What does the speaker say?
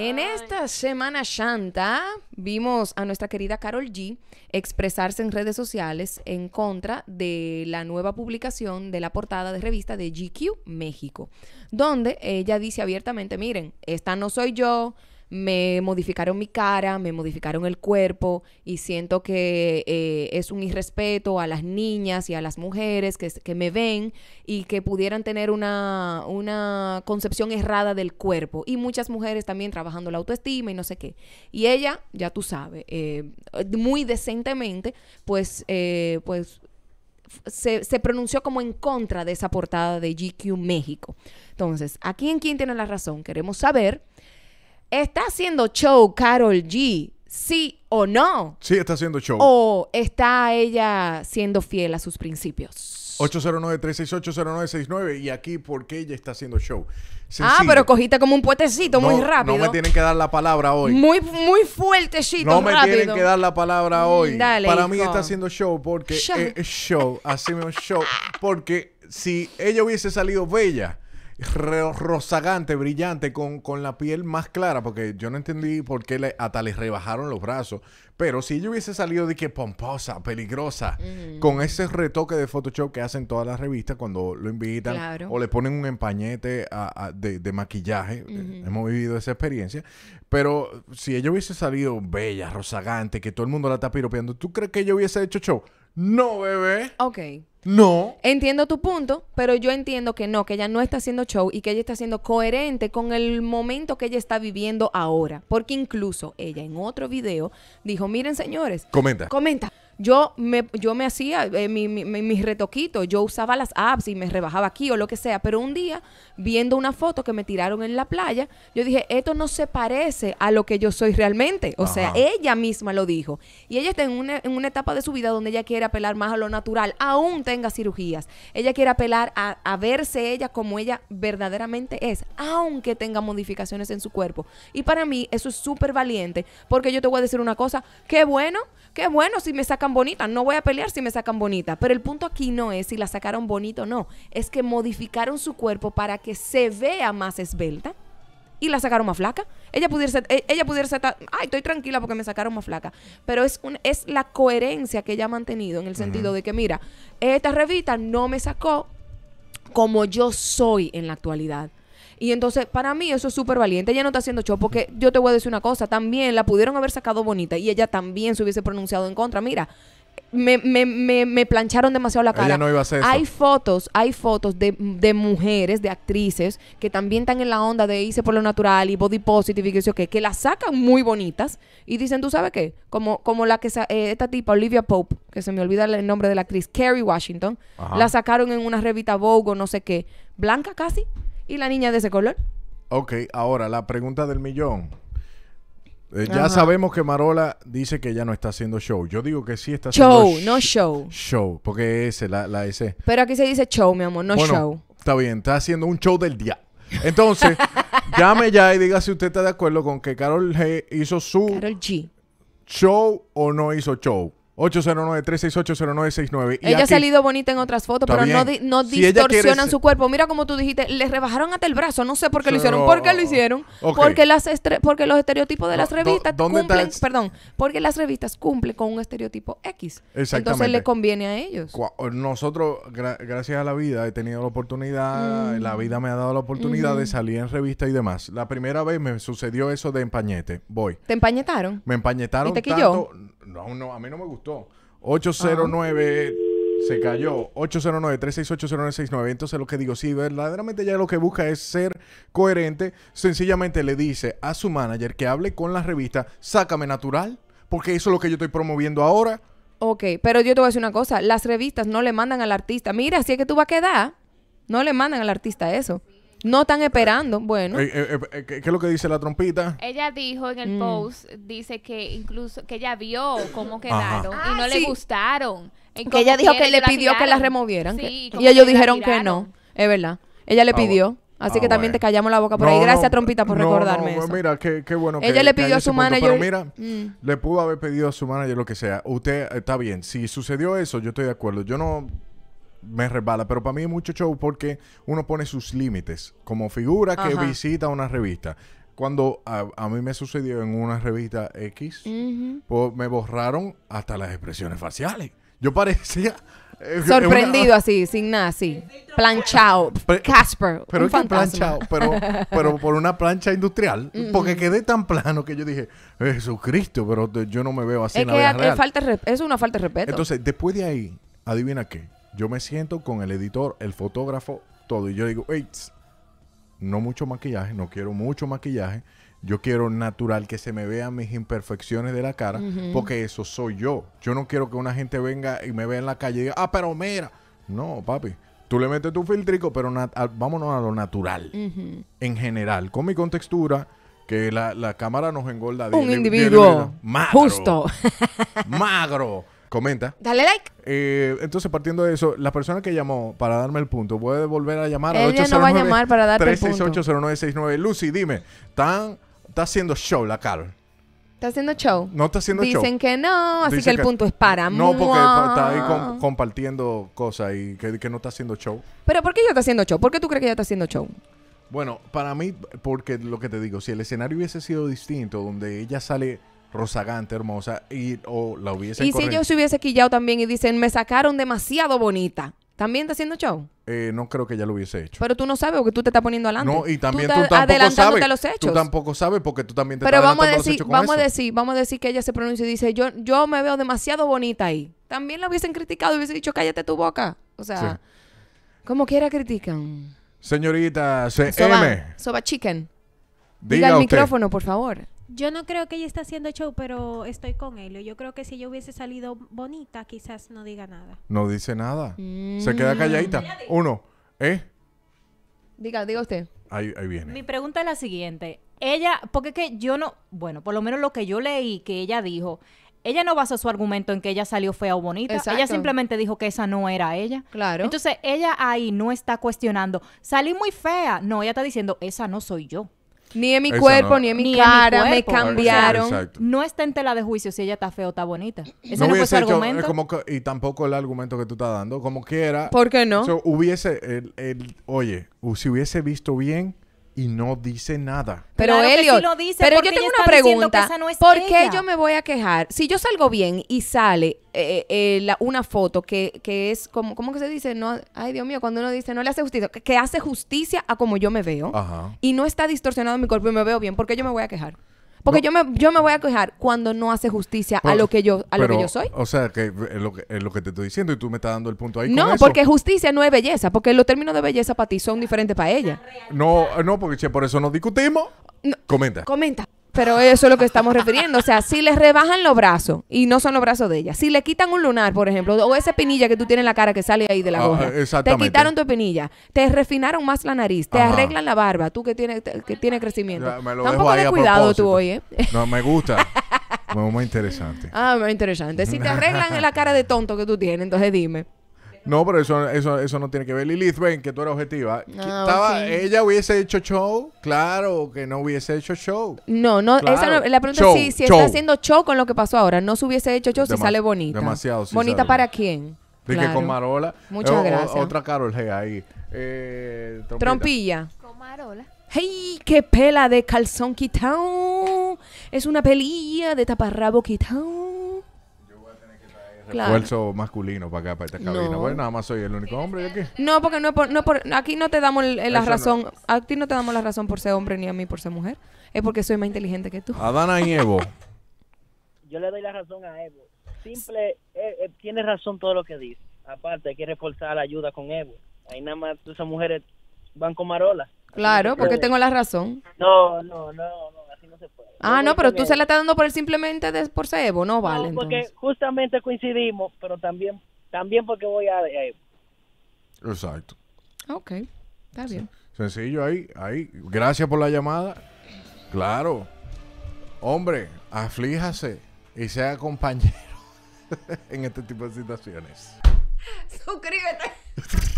En esta Semana Santa vimos a nuestra querida Carol G expresarse en redes sociales en contra de la nueva publicación de la portada de revista de GQ México, donde ella dice abiertamente, miren, esta no soy yo, me modificaron mi cara, me modificaron el cuerpo y siento que eh, es un irrespeto a las niñas y a las mujeres que, me ven y que pudieran tener una, concepción errada del cuerpo. Y muchas mujeres también trabajando la autoestima y no sé qué. Y ella, ya tú sabes, eh, muy decentemente, pues, eh, pues se, se, pronunció como en contra de esa portada de GQ México. Entonces, ¿a Quién tiene la razón, queremos saber ¿Está haciendo show Carol G? ¿Sí o no? Sí, está haciendo show. ¿O está ella siendo fiel a sus principios? 809-368-0969 y aquí ¿por qué ella está haciendo show. Ah, pero cogiste como un puentecito muy rápido. No me tienen que dar la palabra hoy. Muy, muy fuertecito, No me tienen que dar la palabra mm, hoy. Dale, Para mí está haciendo show porque show. es show, así un show. Porque si ella hubiese salido bella Rosagante, brillante, con, la piel más clara, porque yo no entendí por qué le, hasta le rebajaron los brazos. Pero si ella hubiese salido de que pomposa, peligrosa, con ese retoque de Photoshop que hacen todas las revistas cuando lo invitan o le ponen un empañete de, maquillaje, eh, hemos vivido esa experiencia. Pero si ella hubiese salido bella, rosagante que todo el mundo la está piropeando, ¿tú crees que ella hubiese hecho show? No, bebé. Ok. No. Entiendo tu punto, pero yo entiendo que no, que ella no está haciendo show y que ella está siendo coherente con el momento que ella está viviendo ahora. Porque incluso ella en otro video dijo, miren señores. Comenta. Comenta yo me, yo me hacía eh, mi, mis retoquitos, yo usaba las apps y me rebajaba aquí o lo que sea, pero un día, viendo una foto que me tiraron en la playa, yo dije, esto no se parece a lo que yo soy realmente. O sea, ella misma lo dijo. Y ella está en una, etapa de su vida donde ella quiere apelar más a lo natural, aún tenga cirugías. Ella quiere apelar a, a verse ella como ella verdaderamente es, aunque tenga modificaciones en su cuerpo. Y para mí eso es súper valiente, porque yo te voy a decir una cosa, qué bueno, qué bueno si me saca bonita, No voy a pelear si me sacan bonita Pero el punto aquí no es si la sacaron bonita o no. Es que modificaron su cuerpo para que se vea más esbelta y la sacaron más flaca. Ella pudiera eh, ella pudiera estar, ay, estoy tranquila porque me sacaron más flaca. Pero es, un, es la coherencia que ella ha mantenido en el sentido de que, mira, esta revista no me sacó como yo soy en la actualidad. Y entonces, para mí eso es súper valiente. Ella no está haciendo show porque yo te voy a decir una cosa, también la pudieron haber sacado bonita y ella también se hubiese pronunciado en contra. Mira, me, me, plancharon demasiado la cara. Ella no iba a hacer Hay fotos, hay fotos de, mujeres, de actrices, que también están en la onda de hice por lo natural y body positive y que sé qué, que las sacan muy bonitas y dicen, ¿tú sabes qué? Como, como la que, eh, esta tipa, Olivia Pope, que se me olvida el nombre de la actriz, Kerry Washington, la sacaron en una revista Vogue no sé qué, blanca casi, y la niña de ese color. Ok, ahora la pregunta del millón. Eh, ya sabemos que Marola dice que ya no está haciendo show. Yo digo que sí está haciendo show. Show, no show. Show, porque es la, la S. Pero aquí se dice show, mi amor, no show. Está bien, está haciendo un show del día. Entonces, llame ya y diga si usted está de acuerdo con que Carol G hizo su show o no hizo show. 809 368 Ella ha salido bonita en otras fotos, pero no, distorsionan su cuerpo. Mira como tú dijiste, le rebajaron hasta el brazo. No sé por qué lo hicieron. ¿Por qué lo hicieron? Porque, las porque los estereotipos de las revistas cumplen... Perdón, porque las revistas cumplen con un estereotipo X. Exactamente. Entonces le conviene a ellos. Nosotros, gracias a la vida, he tenido la oportunidad, mm. la vida me ha dado la oportunidad de salir en revista y demás. La primera vez me sucedió eso de empañete. Voy. ¿Te empañetaron? Me empañetaron ¿Y tanto no, no, a mí no me gustó. 809 se cayó. 809 368 Entonces lo que digo, sí, verdaderamente ya lo que busca es ser coherente. Sencillamente le dice a su manager que hable con la revista, sácame natural, porque eso es lo que yo estoy promoviendo ahora. Ok, pero yo te voy a decir una cosa, las revistas no le mandan al artista, mira, si es que tú vas a quedar, no le mandan al artista eso. No están esperando, bueno. Eh, eh, eh, ¿Qué es lo que dice la trompita? Ella dijo en el mm. post, dice que incluso, que ella vio cómo quedaron y ah, no le gustaron. Que ella dijo que le pidió que la removieran. y ellos dijeron que no, es verdad. Ella le ah, pidió. Así que ah, también te callamos la boca por ahí. Gracias, Trompita, por recordarme Mira, qué, qué bueno. Ella le pidió a su manager. Pero mira, mm. le pudo haber pedido a su manager lo que sea. Usted está bien. Si sucedió eso, yo estoy de acuerdo. Yo no me resbala. Pero para mí es mucho show porque uno pone sus límites como figura que visita una revista. Cuando a, mí me sucedió en una revista X, pues, me borraron hasta las expresiones faciales. Yo parecía... Eh, Sorprendido así, sin nada, así. Planchado. Casper. Pero un pero, por una plancha industrial. Porque quedé tan plano que yo dije, Jesucristo, pero yo no me veo así. es una falta de respeto. Entonces, después de ahí, adivina qué yo me siento con el editor, el fotógrafo, todo. Y yo digo, no mucho maquillaje, no quiero mucho maquillaje. Yo quiero natural, que se me vean mis imperfecciones de la cara, porque eso soy yo. Yo no quiero que una gente venga y me vea en la calle y diga, ah, pero mira. No, papi. Tú le metes tu filtrico, pero vámonos a lo natural. En general, con mi contextura, que la, la cámara nos engorda. Un individuo. Magro. Justo. magro comenta. Dale like. Eh, entonces, partiendo de eso, la persona que llamó para darme el punto puede volver a llamar al 809 no va a llamar para darte el punto. 3680969. Lucy, dime, ¿tan, está haciendo show la Carol? ¿Está haciendo show? No está haciendo Dicen show. Dicen que no, así que el punto es para No, porque está ahí compartiendo cosas y que, que no está haciendo show. ¿Pero por qué ella está haciendo show? ¿Por qué tú crees que ella está haciendo show? Bueno, para mí, porque lo que te digo, si el escenario hubiese sido distinto, donde ella sale Rosagante, hermosa, y o la hubiese Y yo hubiese quillado también y dicen, me sacaron demasiado bonita, ¿también está haciendo show? Eh, no creo que ya lo hubiese hecho. Pero tú no sabes porque tú te estás poniendo adelante. No, y también tú, tampoco sabes. Los hechos. Tú tampoco sabes porque tú también te Pero estás vamos a decir, vamos a decir, vamos a decir que ella se pronuncia y dice, "Yo yo me veo demasiado bonita ahí." También la hubiesen criticado, y hubiesen dicho, "Cállate tu boca." O sea, como quiera critican. Señorita CM. Soba, chicken. Diga, el micrófono, por favor yo no creo que ella está haciendo show, pero estoy con él. Yo creo que si ella hubiese salido bonita, quizás no diga nada. No dice nada. Se queda mm. calladita. Uno, ¿eh? Diga, diga usted. Ahí, ahí viene. Mi pregunta es la siguiente. Ella, porque es que yo no, bueno, por lo menos lo que yo leí que ella dijo, ella no basa su argumento en que ella salió fea o bonita. Ella simplemente dijo que esa no era ella. Claro. Entonces, ella ahí no está cuestionando, salí muy fea. No, ella está diciendo, esa no soy yo. Ni en mi cuerpo, ni en mi cara, me cambiaron. No está en tela de juicio si ella está fea o está bonita. Ese no, fue eh, argumento. y tampoco el argumento que tú estás dando, como quiera. ¿Por qué no? hubiese, el, el, oye, si hubiese visto bien, y no dice nada. Pero pero yo tengo una pregunta. ¿Por qué yo me voy a quejar? Si yo salgo bien y sale eh, eh, una foto que, que es como, ¿cómo que se dice? No, ay Dios mío, cuando uno dice no le hace justicia, que, hace justicia a como yo me veo y no está distorsionado mi cuerpo y me veo bien, ¿por qué yo me voy a quejar? Porque yo, me, yo me voy a quejar cuando no hace justicia a lo que yo a lo que yo soy. O sea, que es lo que, lo que te estoy diciendo y tú me estás dando el punto ahí. No, porque justicia no es belleza, porque los términos de belleza para ti son diferentes para ella. No, no, porque por eso nos discutimos. Comenta. Comenta pero eso es lo que estamos refiriendo. O sea, si les rebajan los brazos y no son los brazos de ella, si le quitan un lunar, por ejemplo, o esa pinilla que tú tienes en la cara que sale ahí de la hoja. Ah, te quitaron tu pinilla, te refinaron más la nariz, te arreglan la barba, tú que tienes que tiene crecimiento. me Tampoco cuidado tú hoy, ¿eh? No, me gusta. Muy, muy interesante. Ah, muy interesante. Si te arreglan la cara de tonto que tú tienes, entonces dime. No, pero eso, eso, eso no tiene que ver. Lilith, ven, que tú eres objetiva. Ah, estaba, Ella hubiese hecho show, claro, que no hubiese hecho show. No, no, la pregunta es si, está haciendo show con lo que pasó ahora. No se hubiese hecho show si sale bonita. Demasiado, sí ¿Bonita para quién? De con Marola. Muchas eh, gracias. otra Carol G ahí. Eh, trompilla. Con Marola. ¡Hey! ¡Qué pela de calzón quitado! Es una pelilla de taparrabo quitado. Esfuerzo masculino para que esta cabina. No. Bueno, nada más soy el único hombre No, porque no, no aquí no te damos la razón. Aquí no te damos la razón por ser hombre ni a mí por ser mujer. Es porque soy más inteligente que tú. Adana y Evo. Yo le doy la razón a Evo. Simple, eh, eh, tiene razón todo lo que dice. Aparte, hay que reforzar la ayuda con Evo. Ahí nada más esas mujeres van con marolas. Claro, porque tengo la razón. no, no, no no se puede. Ah, no, pero tú se la estás dando por simplemente de, por Sebo, no vale. porque justamente coincidimos, pero también también porque voy a, Exacto. Ok, está bien. Sencillo ahí, ahí. Gracias por la llamada. Claro. Hombre, aflíjase y sea compañero en este tipo de situaciones. Suscríbete.